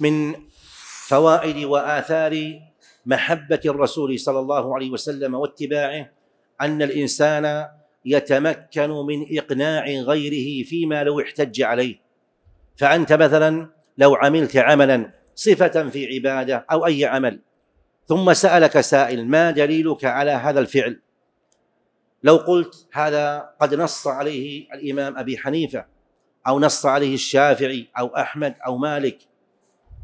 من فوائد واثار محبه الرسول صلى الله عليه وسلم واتباعه ان الانسان يتمكن من اقناع غيره فيما لو احتج عليه فانت مثلا لو عملت عملا صفه في عباده او اي عمل ثم سالك سائل ما دليلك على هذا الفعل لو قلت هذا قد نص عليه الامام ابي حنيفه او نص عليه الشافعي او احمد او مالك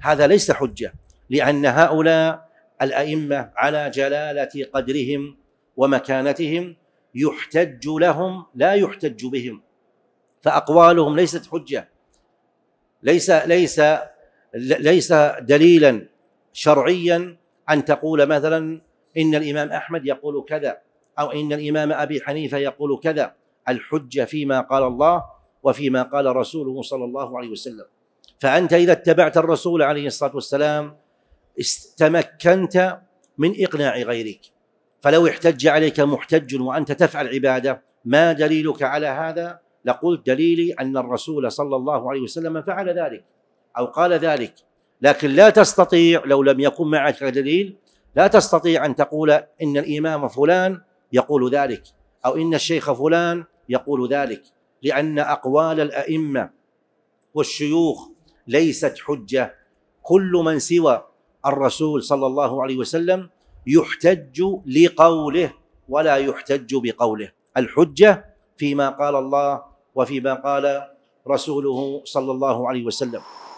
هذا ليس حجه لان هؤلاء الائمه على جلاله قدرهم ومكانتهم يحتج لهم لا يحتج بهم فاقوالهم ليست حجه ليس ليس ليس دليلا شرعيا ان تقول مثلا ان الامام احمد يقول كذا او ان الامام ابي حنيفه يقول كذا الحجه فيما قال الله وفيما قال رسوله صلى الله عليه وسلم فأنت إذا اتبعت الرسول عليه الصلاة والسلام تمكنت من إقناع غيرك فلو احتج عليك محتج وأنت تفعل عبادة ما دليلك على هذا لقلت دليلي أن الرسول صلى الله عليه وسلم فعل ذلك أو قال ذلك لكن لا تستطيع لو لم يكن معك دليل لا تستطيع أن تقول إن الإمام فلان يقول ذلك أو إن الشيخ فلان يقول ذلك لأن أقوال الأئمة والشيوخ ليست حجه كل من سوى الرسول صلى الله عليه وسلم يحتج لقوله ولا يحتج بقوله الحجه فيما قال الله وفيما قال رسوله صلى الله عليه وسلم